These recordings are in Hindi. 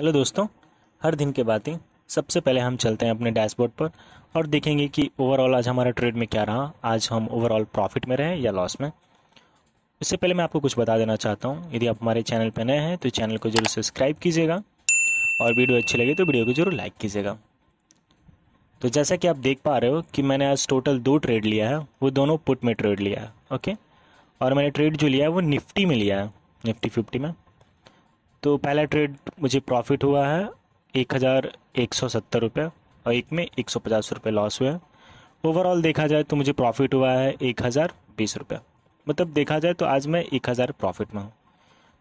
हेलो दोस्तों हर दिन के बातें सबसे पहले हम चलते हैं अपने डैशबोर्ड पर और देखेंगे कि ओवरऑल आज हमारा ट्रेड में क्या रहा आज हम ओवरऑल प्रॉफिट में रहे या लॉस में इससे पहले मैं आपको कुछ बता देना चाहता हूँ यदि आप हमारे चैनल पर नए हैं तो चैनल को जरूर सब्सक्राइब कीजिएगा और वीडियो अच्छी लगे तो वीडियो को जरूर लाइक कीजिएगा तो जैसा कि आप देख पा रहे हो कि मैंने आज टोटल दो ट्रेड लिया है वो दोनों पुट में ट्रेड लिया है ओके और मैंने ट्रेड जो लिया है वो निफ्टी में लिया है निफ्टी फिफ्टी में तो पहला ट्रेड मुझे प्रॉफिट हुआ है एक हज़ार एक सौ सत्तर रुपये और एक में एक सौ पचास रुपये लॉस हुए ओवरऑल देखा जाए तो मुझे प्रॉफिट हुआ है एक हज़ार बीस रुपये मतलब देखा जाए तो आज मैं एक हज़ार प्रॉफिट में हूँ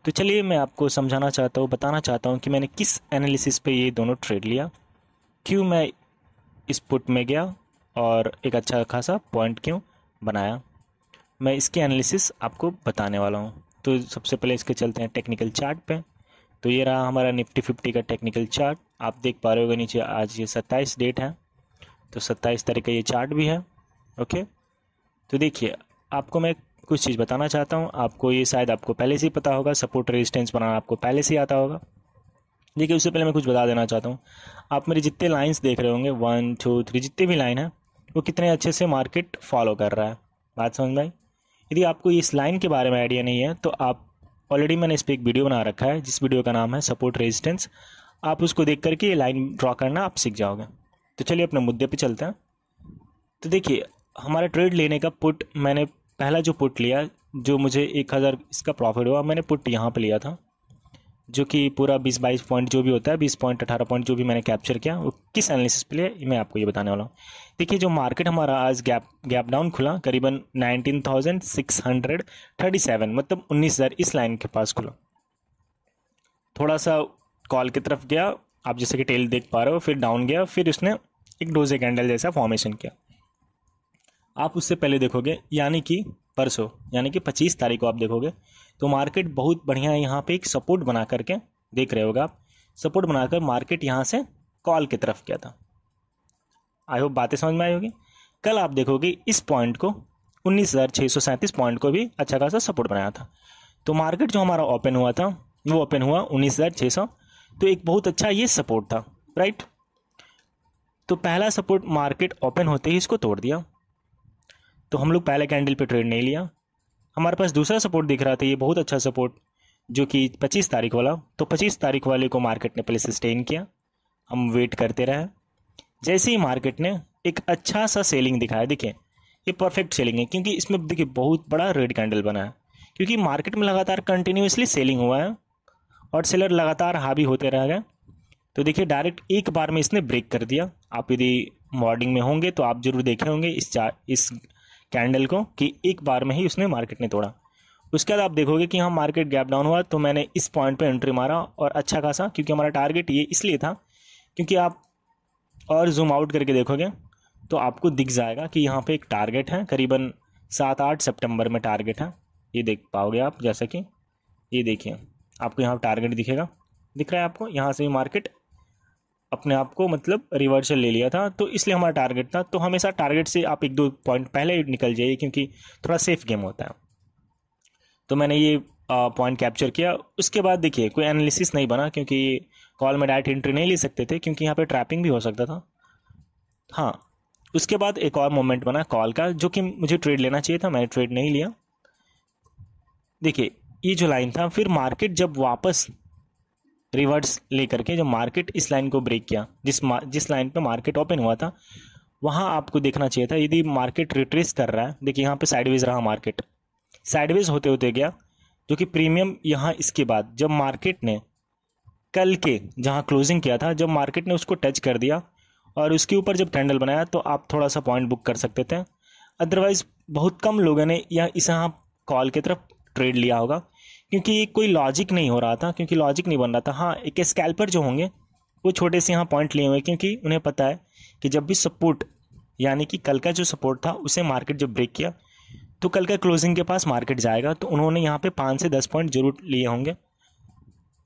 तो चलिए मैं आपको समझाना चाहता हूँ बताना चाहता हूँ कि मैंने किस एनालिसिस पे ये दोनों ट्रेड लिया क्यों मैं इस पुट में गया और एक अच्छा खासा पॉइंट क्यों बनाया मैं इसकी एनालिसिस आपको बताने वाला हूँ तो सबसे पहले इसके चलते हैं टेक्निकल चार्ट पे तो ये रहा हमारा निफ्टी फिफ्टी का टेक्निकल चार्ट आप देख पा रहे होगे नीचे आज ये सत्ताईस डेट है तो सत्ताईस तारीख का ये चार्ट भी है ओके तो देखिए आपको मैं कुछ चीज़ बताना चाहता हूँ आपको ये शायद आपको पहले से ही पता होगा सपोर्ट रेजिस्टेंस बनाना आपको पहले से ही आता होगा देखिए उससे पहले मैं कुछ बता देना चाहता हूँ आप मेरे जितने लाइन्स देख रहे होंगे वन टू थ्री जितने भी लाइन है वो कितने अच्छे से मार्केट फॉलो कर रहा है बात समझ में आई यदि आपको इस लाइन के बारे में आइडिया नहीं है तो आप ऑलरेडी मैंने इस पर एक वीडियो बना रखा है जिस वीडियो का नाम है सपोर्ट रेजिस्टेंस आप उसको देख करके ये लाइन ड्रॉ करना आप सीख जाओगे तो चलिए अपने मुद्दे पे चलते हैं तो देखिए हमारा ट्रेड लेने का पुट मैंने पहला जो पुट लिया जो मुझे एक हज़ार इसका प्रॉफिट हुआ मैंने पुट यहाँ पर लिया था जो कि पूरा बीस बाईस पॉइंट जो भी होता है बीस पॉइंट अठारह पॉइंट जो भी मैंने कैप्चर किया वो किस एनालिसिस पे लिए मैं आपको ये बताने वाला हूँ देखिए जो मार्केट हमारा आज गैप गैप डाउन खुला करीबन nineteen thousand six hundred thirty seven मतलब उन्नीस हज़ार इस लाइन के पास खुला थोड़ा सा कॉल की तरफ गया आप जैसे कि टेल देख पा रहे हो फिर डाउन गया फिर उसने एक डोजे कैंडल जैसा फॉर्मेशन किया आप उससे पहले देखोगे यानी कि परसों यानी कि पच्चीस तारीख को आप देखोगे तो मार्केट बहुत बढ़िया यहाँ पे एक सपोर्ट बना करके देख रहे होगा आप सपोर्ट बनाकर मार्केट यहाँ से कॉल की तरफ गया था आई होप बातें समझ में आई होगी कल आप देखोगे इस पॉइंट को उन्नीस पॉइंट को भी अच्छा खासा सपोर्ट बनाया था तो मार्केट जो हमारा ओपन हुआ था वो ओपन हुआ उन्नीस तो एक बहुत अच्छा ये सपोर्ट था राइट तो पहला सपोर्ट मार्केट ओपन होते ही इसको तोड़ दिया तो हम लोग पहले कैंडल पे ट्रेड नहीं लिया हमारे पास दूसरा सपोर्ट दिख रहा था ये बहुत अच्छा सपोर्ट जो कि 25 तारीख वाला तो 25 तारीख वाले को मार्केट ने पहले सस्टेन किया हम वेट करते रहे जैसे ही मार्केट ने एक अच्छा सा सेलिंग दिखाया देखिए ये परफेक्ट सेलिंग है क्योंकि इसमें देखिए बहुत बड़ा रेड कैंडल बना है क्योंकि मार्केट में लगातार कंटिन्यूसली सेलिंग हुआ है और सेलर लगातार हावी होते रह गए तो देखिए डायरेक्ट एक बार में इसने ब्रेक कर दिया आप यदि मॉर्निंग में होंगे तो आप जरूर देखे होंगे इस चार इस कैंडल को कि एक बार में ही उसने मार्केट ने तोड़ा उसके बाद आप देखोगे कि हाँ मार्केट गैप डाउन हुआ तो मैंने इस पॉइंट पे एंट्री मारा और अच्छा खासा क्योंकि हमारा टारगेट ये इसलिए था क्योंकि आप और जूम आउट करके देखोगे तो आपको दिख जाएगा कि यहाँ पे एक टारगेट है करीबन सात आठ सितंबर में टारगेट है ये देख पाओगे आप जैसा कि ये देखिए आपको यहाँ टारगेट दिखेगा दिख रहा है आपको यहाँ से भी मार्केट अपने आप को मतलब रिवर्सल ले लिया था तो इसलिए हमारा टारगेट था तो हमेशा टारगेट से आप एक दो पॉइंट पहले निकल जाइए क्योंकि थोड़ा सेफ गेम होता है तो मैंने ये पॉइंट कैप्चर किया उसके बाद देखिए कोई एनालिसिस नहीं बना क्योंकि कॉल में डायरेक्ट एंट्री नहीं ले सकते थे क्योंकि यहाँ पे ट्रैपिंग भी हो सकता था हाँ उसके बाद एक और मोमेंट बना कॉल का जो कि मुझे ट्रेड लेना चाहिए था मैंने ट्रेड नहीं लिया देखिए ये जो लाइन था फिर मार्केट जब वापस रिवर्स लेकर के जो मार्केट इस लाइन को ब्रेक किया जिस जिस लाइन पे मार्केट ओपन हुआ था वहाँ आपको देखना चाहिए था यदि मार्केट रिट्रेस कर रहा है देखिए यहाँ पे साइडवेज रहा मार्केट साइडवेज होते होते गया जो कि प्रीमियम यहाँ इसके बाद जब मार्केट ने कल के जहाँ क्लोजिंग किया था जब मार्केट ने उसको टच कर दिया और उसके ऊपर जब कैंडल बनाया तो आप थोड़ा सा पॉइंट बुक कर सकते थे अदरवाइज़ बहुत कम लोगों ने यह इसे कॉल की तरफ ट्रेड लिया होगा क्योंकि कोई लॉजिक नहीं हो रहा था क्योंकि लॉजिक नहीं बन रहा था हाँ एक स्कैल्पर जो होंगे वो छोटे से यहाँ पॉइंट लिए हुए क्योंकि उन्हें पता है कि जब भी सपोर्ट यानी कि कल का जो सपोर्ट था उसे मार्केट जब ब्रेक किया तो कल का क्लोजिंग के पास मार्केट जाएगा तो उन्होंने यहाँ पे पाँच से दस पॉइंट जरूर लिए होंगे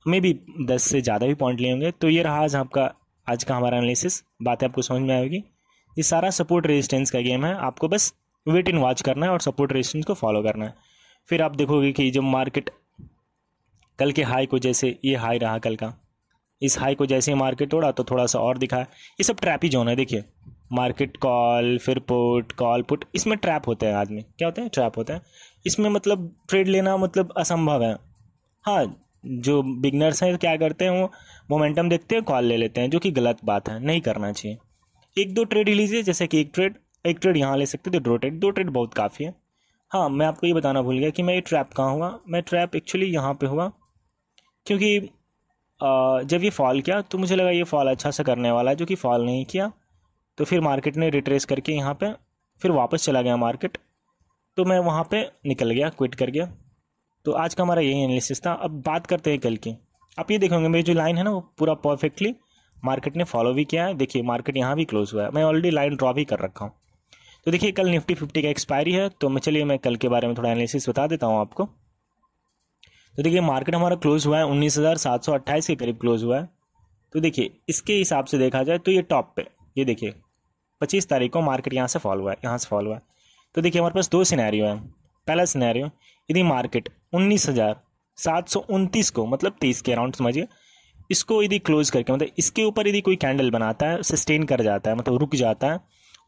मे भी दस से ज़्यादा भी पॉइंट लिए होंगे तो ये रहा आज आपका आज का हमारा एनालिसिस बातें आपको समझ में आएगी ये सारा सपोर्ट रेजिस्टेंस का गेम है आपको बस वेट इन वॉच करना है और सपोर्ट रेजिस्टेंस को फॉलो करना है फिर आप देखोगे कि जब मार्केट कल के हाई को जैसे ये हाई रहा कल का इस हाई को जैसे ही मार्केट तोड़ा तो थोड़ा सा और दिखा ये सब ट्रैप ही जोन है देखिए मार्केट कॉल फिर पुट कॉल पुट इसमें ट्रैप होते हैं आदमी क्या होते हैं ट्रैप होते हैं इसमें मतलब ट्रेड लेना मतलब असंभव है हाँ जो बिगनर्स हैं क्या करते हैं वो मोमेंटम देखते हैं कॉल ले लेते हैं जो कि गलत बात है नहीं करना चाहिए एक दो ट्रेड ही लीजिए जैसे कि एक ट्रेड एक ट्रेड यहाँ ले सकते थे दो ट्रेड दो ट्रेड बहुत काफ़ी है हाँ मैं आपको ये बताना भूल गया कि मैं ये ट्रैप कहाँ हुआ मैं ट्रैप एक्चुअली यहाँ पे हुआ क्योंकि जब ये फॉल किया तो मुझे लगा ये फॉल अच्छा सा करने वाला है जो कि फॉल नहीं किया तो फिर मार्केट ने रिट्रेस करके यहाँ पे फिर वापस चला गया मार्केट तो मैं वहाँ पे निकल गया क्विट कर गया तो आज का हमारा यही एनालिसिस था अब बात करते हैं कल की आप ये देखेंगे मेरी जो लाइन है ना वो पूरा परफेक्टली मार्केट ने फॉलो भी किया है देखिए मार्केट यहाँ भी क्लोज हुआ है मैं ऑलरेडी लाइन ड्रॉ भी कर रखा हूँ तो देखिए कल निफ्टी फिफ्टी का एक्सपायरी है तो मैं चलिए मैं कल के बारे में थोड़ा एनालिसिस बता देता हूँ आपको तो देखिए मार्केट हमारा क्लोज हुआ है उन्नीस हज़ार सात सौ अट्ठाईस के करीब क्लोज हुआ है तो देखिए इसके हिसाब से देखा जाए तो ये टॉप पे ये देखिए पच्चीस तारीख को मार्केट यहाँ से फॉल हुआ है यहाँ से फॉल हुआ है तो देखिए हमारे पास दो सिनेरियो है पहला सिनेरियो यदि मार्केट उन्नीस हज़ार सात सौ उनतीस को मतलब तीस के अराउंड समझिए इसको यदि क्लोज करके मतलब इसके ऊपर यदि कोई कैंडल बनाता है सस्टेन कर जाता है मतलब रुक जाता है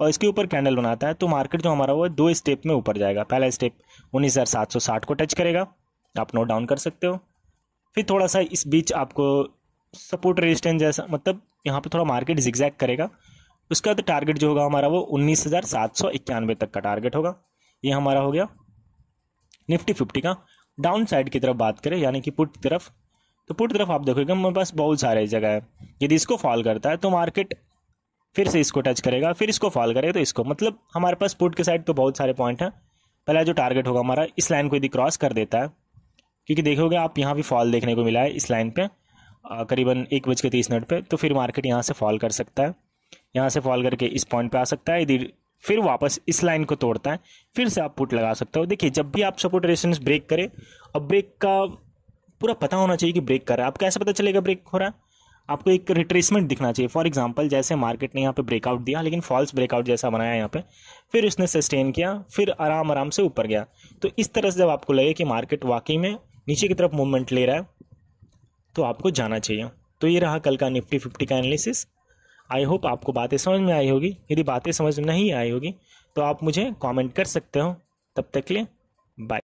और इसके ऊपर कैंडल बनाता है तो मार्केट जो हमारा वो दो स्टेप में ऊपर जाएगा पहला स्टेप उन्नीस हज़ार सात सौ साठ को टच करेगा आप नोट डाउन कर सकते हो फिर थोड़ा सा इस बीच आपको सपोर्ट रेजिस्टेंस जैसा मतलब यहाँ पे थोड़ा मार्केट जिक्जैक करेगा उसका तो टारगेट जो होगा हमारा वो उन्नीस हज़ार सात सौ इक्यानवे तक का टारगेट होगा ये हमारा हो गया निफ्टी फिफ्टी का डाउन साइड की तरफ बात करें यानी कि पुट की तरफ तो पुट तरफ आप देखोगे हमारे पास बहुत सारे जगह है यदि इसको फॉल करता है तो मार्केट फिर से इसको टच करेगा फिर इसको फॉल करेगा तो इसको मतलब हमारे पास पुट के साइड पे बहुत सारे पॉइंट हैं पहला जो टारगेट होगा हमारा इस लाइन को यदि क्रॉस कर देता है क्योंकि देखोगे आप यहाँ भी फॉल देखने को मिला है इस लाइन पर करीबन एक बज के तीस मिनट पर तो फिर मार्केट यहाँ से फॉल कर सकता है यहाँ से फॉल करके इस पॉइंट पे आ सकता है इधर फिर वापस इस लाइन को तोड़ता है फिर से आप पुट लगा सकते हो देखिए जब भी आप सपोर्ट रेसेंस ब्रेक करें अब ब्रेक का पूरा पता होना चाहिए कि ब्रेक कर रहा है आप कैसे पता चलेगा ब्रेक हो रहा है आपको एक रिट्रेसमेंट दिखना चाहिए फॉर एग्जाम्पल जैसे मार्केट ने यहाँ पर ब्रेकआउट दिया लेकिन फॉल्स ब्रेकआउट जैसा बनाया यहाँ पर फिर उसने सस्टेन किया फिर आराम आराम से ऊपर गया तो इस तरह से जब आपको लगे कि मार्केट वाकई में नीचे की तरफ मूवमेंट ले रहा है तो आपको जाना चाहिए तो ये रहा कल का निफ्टी फिफ्टी का एनालिसिस आई होप आपको बातें समझ में आई होगी यदि बातें समझ में नहीं आई होगी तो आप मुझे कमेंट कर सकते हो तब तक ले लिए बाय